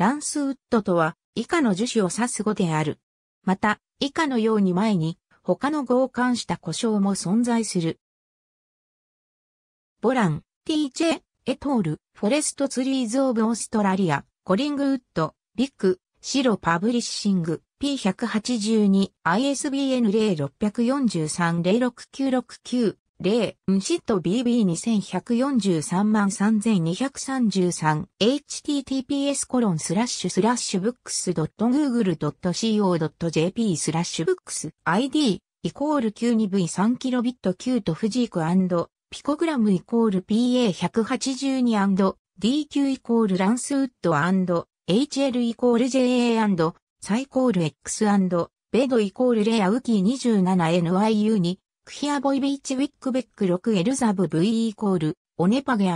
ランスウッドとは以下の樹脂を指す語である。また、以下のように前に他の合をした故障も存在する。ボラン、TJ、エトール、フォレストツリーズ・オブ・オーストラリア、コリングウッド、ビッグ、シロパブリッシング、P182、ISBN 0643-06969 0、ンシット BB2143 万 3233https コロンスラッシュスラッシュブックス .google.co.jp スラッシュブックス ID イコール 92V3kb 9とフジークピコグラムイコール PA182&DQ イコールランスウッド &HL イコール JA& サイコール X& ベドイコールレアウキー 27NYU にクヒアボイビーチウィックベック6エルザブ V イコール、オネパゲ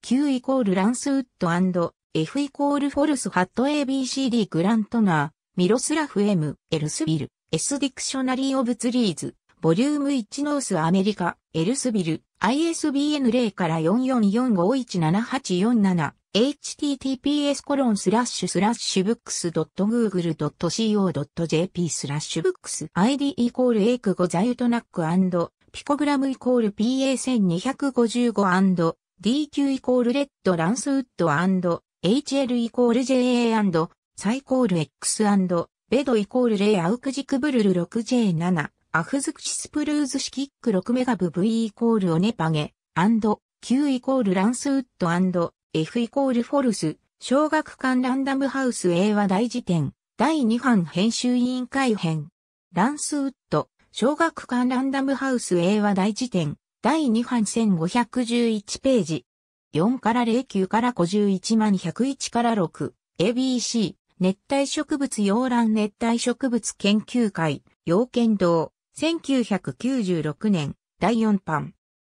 &Q イコールランスウッド &F イコールフォルスハット ABCD グラントナー、ミロスラフ M、エルスビル、S ディクショナリーオブツリーズ、ボリューム1ノースアメリカ、エルスビル、ISBN 0から4 4 4 5 1 7 8 4 7 https コロンスラッシュスラッシュブックス .google.co.jp スラッシュブックス ID イコールエイクゴザユトナックピコグラムイコール PA1255& DQ イコールレッドランスウッド &HL イコール JA& サイコール X& ベドイコールレイアウクジクブルル 6J7 アフズクシスプルーズ式ック6メガブ V イコールオネパゲ、Q イコールランスウッド F イコールフォルス、小学館ランダムハウス英和大辞典、第2版編集委員会編。ランスウッド、小学館ランダムハウス英和大辞典、第2版1511ページ。4から09から51万101から6、ABC、熱帯植物洋蘭熱帯植物研究会、要剣道、1996年、第4版。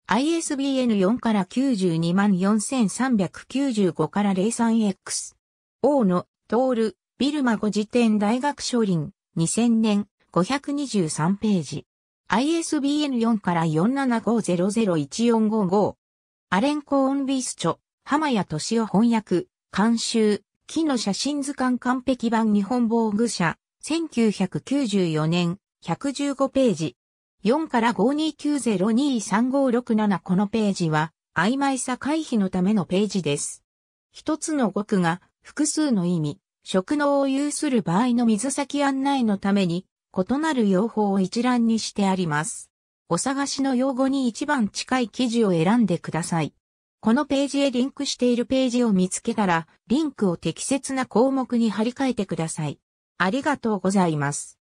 ISBN4 から924,395から 03X。大野、トール、ビルマ語辞典大学書林、2000年、523ページ。ISBN4 から475001455。アレンコオンビースチョ、浜谷敏夫翻訳、監修、木の写真図鑑完璧版日本防具社、1994年、115ページ。4から5 2 9 0 2 3 5 6 7このページは、曖昧さ回避のためのページです。一つの語句が、複数の意味、職能を有する場合の水先案内のために、異なる用法を一覧にしてあります。お探しの用語に一番近い記事を選んでください。このページへリンクしているページを見つけたら、リンクを適切な項目に貼り替えてください。ありがとうございます。